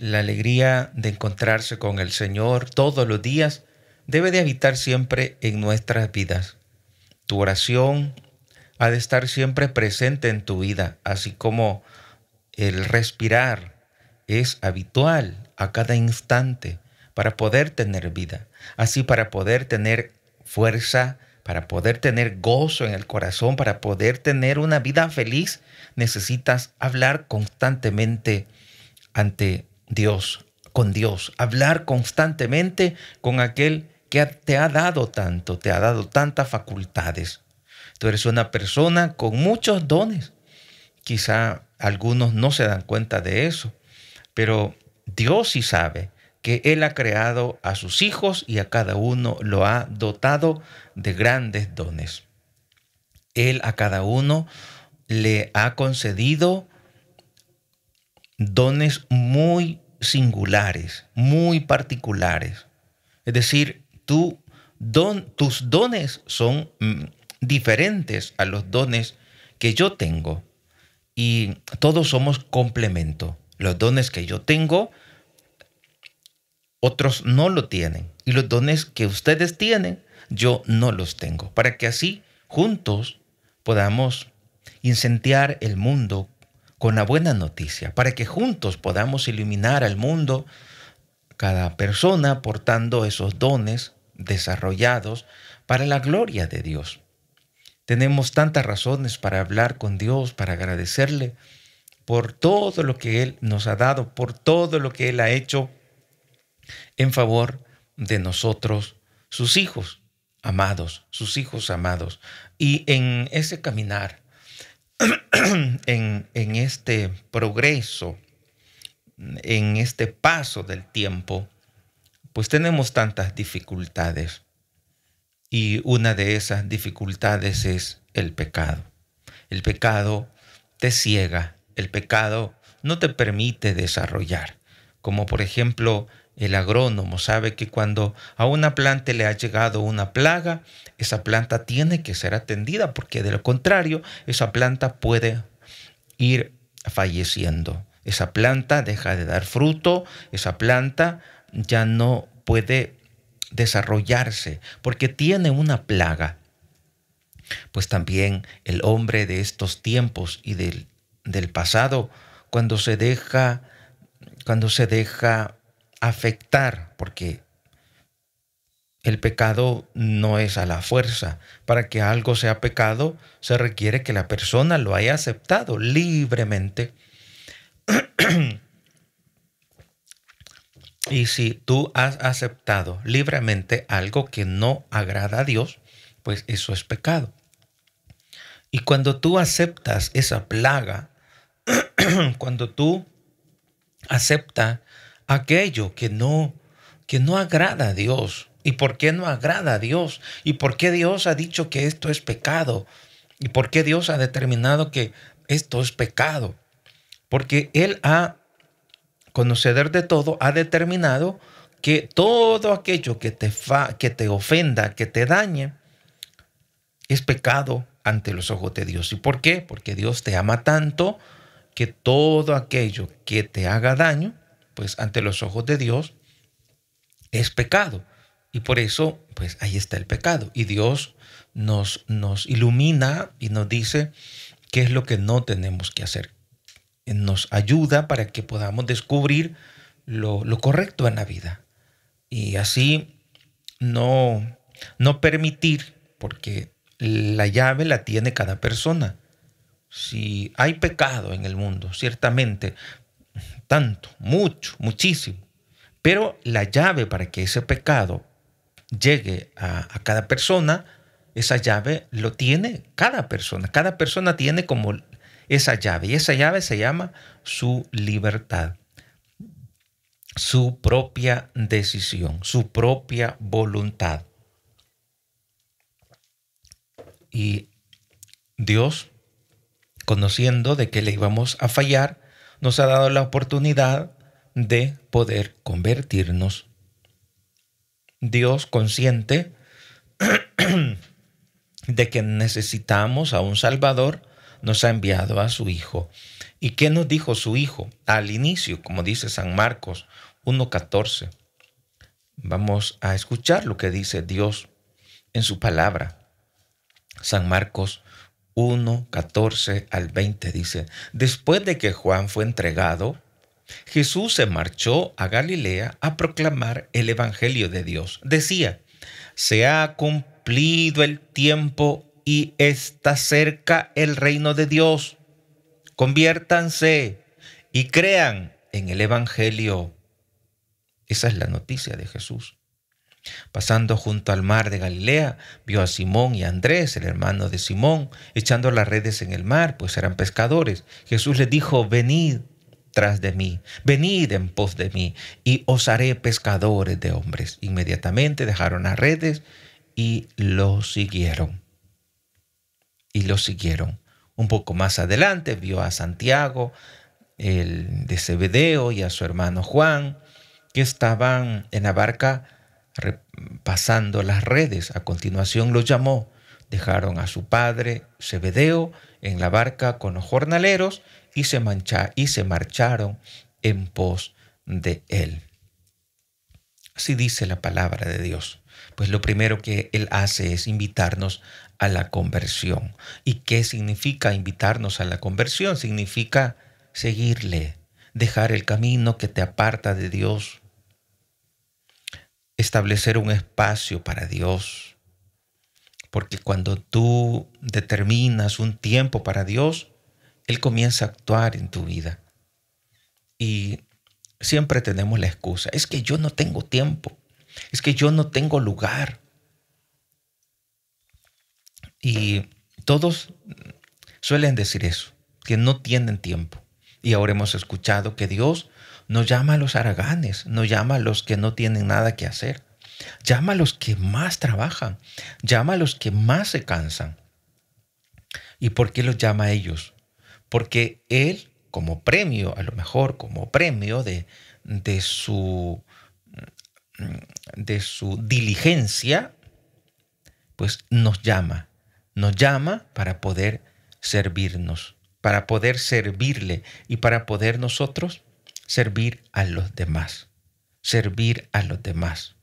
La alegría de encontrarse con el Señor todos los días debe de habitar siempre en nuestras vidas. Tu oración ha de estar siempre presente en tu vida, así como el respirar es habitual a cada instante para poder tener vida, así para poder tener fuerza, para poder tener gozo en el corazón, para poder tener una vida feliz, necesitas hablar constantemente ante Dios, con Dios, hablar constantemente con aquel que te ha dado tanto, te ha dado tantas facultades. Tú eres una persona con muchos dones. Quizá algunos no se dan cuenta de eso, pero Dios sí sabe que Él ha creado a sus hijos y a cada uno lo ha dotado de grandes dones. Él a cada uno le ha concedido dones muy singulares, muy particulares. Es decir, tú, don, tus dones son mm, diferentes a los dones que yo tengo. Y todos somos complemento. Los dones que yo tengo, otros no lo tienen. Y los dones que ustedes tienen, yo no los tengo. Para que así, juntos, podamos incendiar el mundo con la buena noticia, para que juntos podamos iluminar al mundo, cada persona aportando esos dones desarrollados para la gloria de Dios. Tenemos tantas razones para hablar con Dios, para agradecerle por todo lo que Él nos ha dado, por todo lo que Él ha hecho en favor de nosotros, sus hijos amados, sus hijos amados. Y en ese caminar en, este progreso, en este paso del tiempo, pues tenemos tantas dificultades. Y una de esas dificultades es el pecado. El pecado te ciega, el pecado no te permite desarrollar, como por ejemplo el agrónomo sabe que cuando a una planta le ha llegado una plaga, esa planta tiene que ser atendida porque de lo contrario, esa planta puede ir falleciendo. Esa planta deja de dar fruto, esa planta ya no puede desarrollarse porque tiene una plaga. Pues también el hombre de estos tiempos y del, pasado, cuando se deja, cuando se deja afectar, porque el pecado no es a la fuerza. Para que algo sea pecado, se requiere que la persona lo haya aceptado libremente. y si tú has aceptado libremente algo que no agrada a Dios, pues eso es pecado. Y cuando tú aceptas esa plaga, cuando tú aceptas aquello que no, que no agrada a Dios. ¿Y por qué no agrada a Dios? ¿Y por qué Dios ha dicho que esto es pecado? ¿Y por qué Dios ha determinado que esto es pecado? Porque Él ha, conocedor de todo, ha determinado que todo aquello que te, fa, que te ofenda, que te dañe, es pecado ante los ojos de Dios. ¿Y por qué? Porque Dios te ama tanto que todo aquello que te haga daño pues ante los ojos de Dios es pecado. Y por eso, pues ahí está el pecado. Y Dios nos, nos ilumina y nos dice qué es lo que no tenemos que hacer. Nos ayuda para que podamos descubrir lo, lo correcto en la vida. Y así no, no permitir, porque la llave la tiene cada persona. Si hay pecado en el mundo, ciertamente, tanto, mucho, muchísimo. Pero la llave para que ese pecado llegue a, cada persona, esa llave lo tiene cada persona. Cada persona tiene como esa llave y esa llave se llama su libertad su propia decisión, su propia voluntad. Y Dios, conociendo de que le íbamos a fallar, nos ha dado la oportunidad de poder convertirnos. Dios consciente de que necesitamos a un Salvador, nos ha enviado a su Hijo. ¿Y qué nos dijo su Hijo? Al inicio, como dice San Marcos 1.14. Vamos a escuchar lo que dice Dios en su palabra. San Marcos 1, 14 al 20 dice, después de que Juan fue entregado, Jesús se marchó a Galilea a proclamar el Evangelio de Dios. Decía, se ha cumplido el tiempo y está cerca el reino de Dios. Conviértanse y crean en el Evangelio. Esa es la noticia de Jesús. Pasando junto al mar de Galilea, vio a Simón y Andrés, el hermano de Simón, echando las redes en el mar, pues eran pescadores. Jesús les dijo, venid tras de mí, venid en pos de mí, y os haré pescadores de hombres. Inmediatamente dejaron las redes y lo siguieron. Y lo siguieron. Un poco más adelante vio a Santiago, el de Cebedeo y a su hermano Juan, que estaban en la barca Pasando las redes. A continuación los llamó. Dejaron a su padre Zebedeo en la barca con los jornaleros y se, mancha, y se marcharon en pos de él. Así dice la palabra de Dios. Pues lo primero que Él hace es invitarnos a la conversión. ¿Y qué significa invitarnos a la conversión? Significa seguirle, dejar el camino que te aparta de Dios, establecer un espacio para Dios. Porque cuando tú determinas un tiempo para Dios, Él comienza a actuar en tu vida. Y siempre tenemos la excusa, es que yo no tengo tiempo, es que yo no tengo lugar. Y todos suelen decir eso, que no tienen tiempo. Y ahora hemos escuchado que Dios nos llama a los araganes, nos llama a los que no tienen nada que hacer, llama a los que más trabajan, llama a los que más se cansan. ¿Y por qué los llama a ellos? Porque Él, como premio, a lo mejor como premio de, de, su, mm, de su diligencia, pues nos llama, nos llama para poder servirnos, para poder servirle y para poder nosotros servir a los demás. Servir a los demás.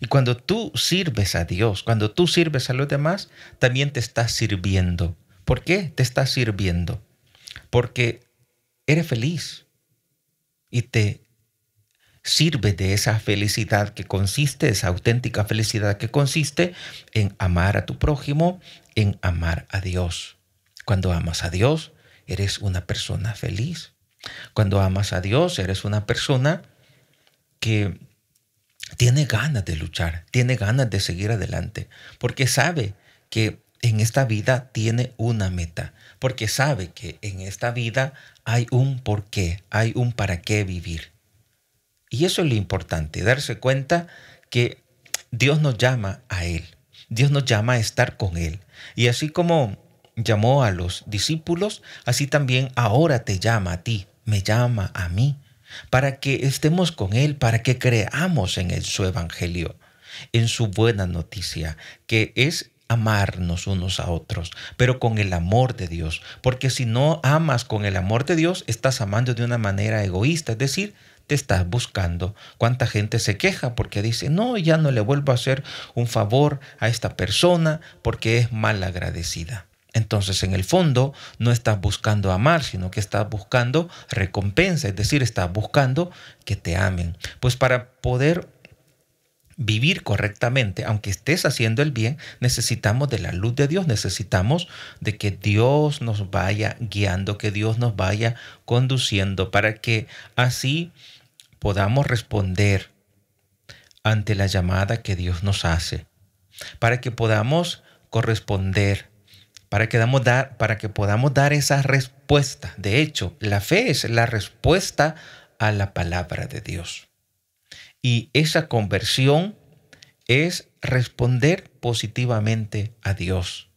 Y cuando tú sirves a Dios, cuando tú sirves a los demás, también te estás sirviendo. ¿Por qué te estás sirviendo? Porque eres feliz y te sirve de esa felicidad que consiste, esa auténtica felicidad que consiste en amar a tu prójimo, en amar a Dios. Cuando amas a Dios, eres una persona feliz. Cuando amas a Dios, eres una persona que tiene ganas de luchar, tiene ganas de seguir adelante, porque sabe que en esta vida tiene una meta, porque sabe que en esta vida hay un por qué, hay un para qué vivir. Y eso es lo importante, darse cuenta que Dios nos llama a Él, Dios nos llama a estar con Él. Y así como llamó a los discípulos, así también ahora te llama a ti me llama a mí, para que estemos con Él, para que creamos en su Evangelio, en su buena noticia, que es amarnos unos a otros, pero con el amor de Dios, porque si no amas con el amor de Dios, estás amando de una manera egoísta, es decir, te estás buscando. ¿Cuánta gente se queja porque dice, no, ya no le vuelvo a hacer un favor a esta persona porque es mal agradecida? Entonces, en el fondo, no estás buscando amar, sino que estás buscando recompensa, es decir, estás buscando que te amen. Pues para poder vivir correctamente, aunque estés haciendo el bien, necesitamos de la luz de Dios, necesitamos de que Dios nos vaya guiando, que Dios nos vaya conduciendo, para que así podamos responder ante la llamada que Dios nos hace, para que podamos corresponder para que, dar, para que podamos dar esa respuesta. De hecho, la fe es la respuesta a la palabra de Dios. Y esa conversión es responder positivamente a Dios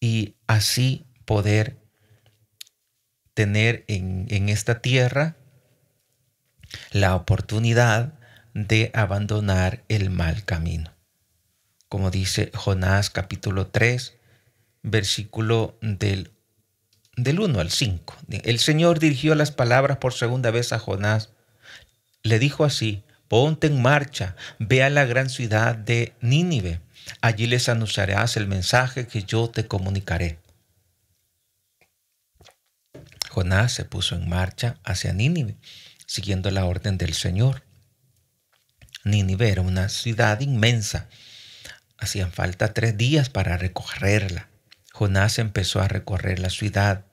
y así poder tener en, en, esta tierra la oportunidad de abandonar el mal camino. Como dice Jonás capítulo 3, versículo del, 1 al 5. El Señor dirigió las palabras por segunda vez a Jonás. Le dijo así, ponte en marcha, ve a la gran ciudad de Nínive. Allí les anunciarás el mensaje que yo te comunicaré. Jonás se puso en marcha hacia Nínive, siguiendo la orden del Señor. Nínive era una ciudad inmensa. Hacían falta tres días para recorrerla. Jonás empezó a recorrer la ciudad.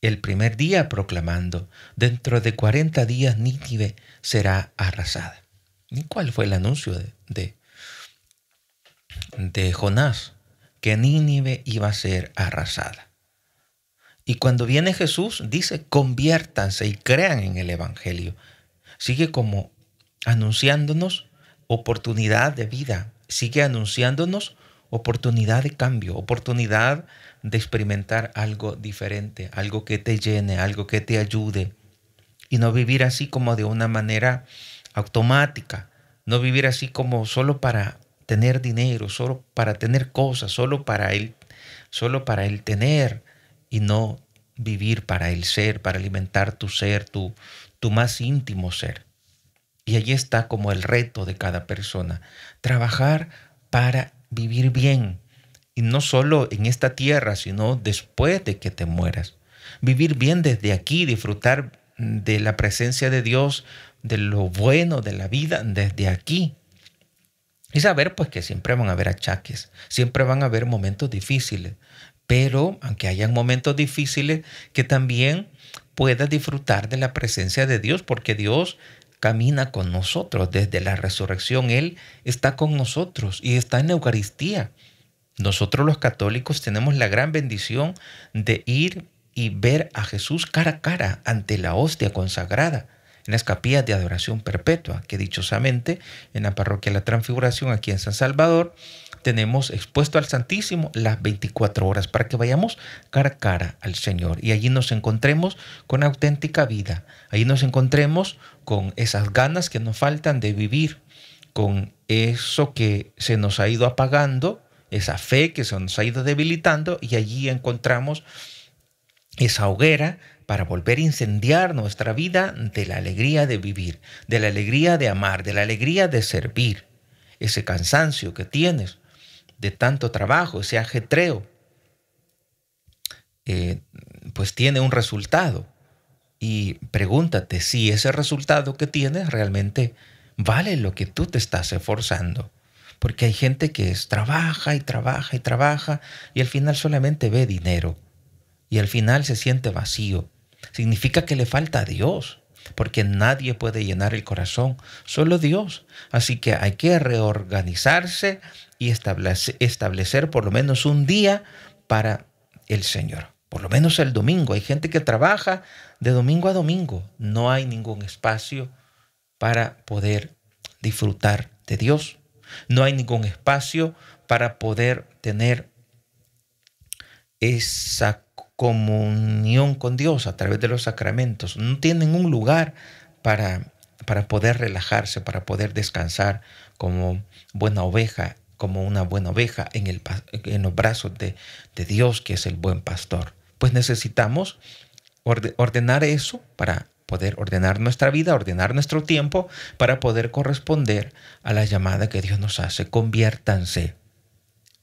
El primer día proclamando, dentro de 40 días Nínive será arrasada. ¿Y cuál fue el anuncio de, de Jonás? Que Nínive iba a ser arrasada. Y cuando viene Jesús, dice, conviértanse y crean en el Evangelio. Sigue como anunciándonos oportunidad de vida, sigue anunciándonos oportunidad de cambio, oportunidad de experimentar algo diferente, algo que te llene, algo que te ayude. Y no vivir así como de una manera automática, no vivir así como solo para tener dinero, solo para tener cosas, solo para el, solo para el tener y no vivir para el ser, para alimentar tu ser, tu, tu más íntimo ser. Y allí está como el reto de cada persona, trabajar para vivir bien. Y no solo en esta tierra, sino después de que te mueras. Vivir bien desde aquí, disfrutar de la presencia de Dios, de lo bueno de la vida desde aquí. Y saber pues que siempre van a haber achaques, siempre van a haber momentos difíciles, pero aunque hayan momentos difíciles, que también puedas disfrutar de la presencia de Dios, porque Dios camina con nosotros. Desde la resurrección Él está con nosotros y está en la Eucaristía. Nosotros los católicos tenemos la gran bendición de ir y ver a Jesús cara a cara ante la hostia consagrada en las capillas de adoración perpetua, que dichosamente en la parroquia de La Transfiguración aquí en San Salvador tenemos expuesto al Santísimo las 24 horas para que vayamos cara a cara al Señor y allí nos encontremos con auténtica vida, allí nos encontremos con esas ganas que nos faltan de vivir, con eso que se nos ha ido apagando, esa fe que se nos ha ido debilitando y allí encontramos esa hoguera para volver a incendiar nuestra vida de la alegría de vivir, de la alegría de amar, de la alegría de servir. Ese cansancio que tienes de tanto trabajo, ese ajetreo, eh, pues tiene un resultado. Y pregúntate si ese resultado que tienes realmente vale lo que tú te estás esforzando. Porque hay gente que trabaja y trabaja y trabaja y al final solamente ve dinero. Y al final se siente vacío. Significa que le falta a Dios porque nadie puede llenar el corazón, solo Dios. Así que hay que reorganizarse y establecer, establecer por lo menos un día para el Señor. Por lo menos el domingo. Hay gente que trabaja de domingo a domingo. No hay ningún espacio para poder disfrutar de Dios. No hay ningún espacio para poder tener esa comunión con Dios a través de los sacramentos. No tienen un lugar para, para poder relajarse, para poder descansar como buena oveja, como una buena oveja en, el, en los brazos de, de Dios, que es el buen pastor. Pues necesitamos ordenar eso para poder ordenar nuestra vida, ordenar nuestro tiempo, para poder corresponder a la llamada que Dios nos hace. Conviértanse.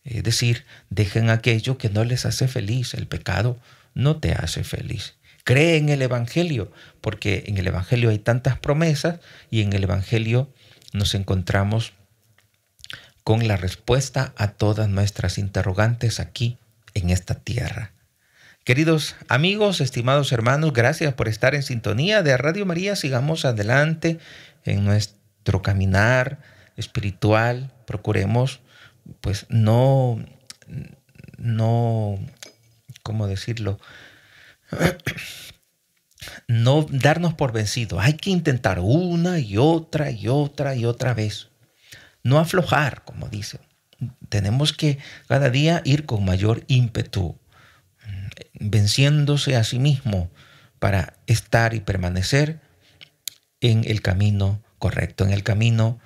Es eh, decir, dejen aquello que no les hace feliz. El pecado no te hace feliz. Cree en el Evangelio, porque en el Evangelio hay tantas promesas y en el Evangelio nos encontramos con la respuesta a todas nuestras interrogantes aquí en esta tierra. Queridos amigos, estimados hermanos, gracias por estar en sintonía de Radio María. Sigamos adelante en nuestro caminar espiritual. Procuremos pues no, no, ¿cómo decirlo? No darnos por vencido. Hay que intentar una y otra y otra y otra vez. No aflojar, como dicen. Tenemos que cada día ir con mayor ímpetu, mm, venciéndose a sí mismo para estar y permanecer en el camino correcto, en el camino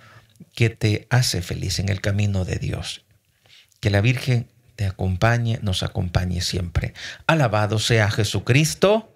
que te hace feliz en el camino de Dios. Que la Virgen te acompañe, nos acompañe siempre. Alabado sea Jesucristo.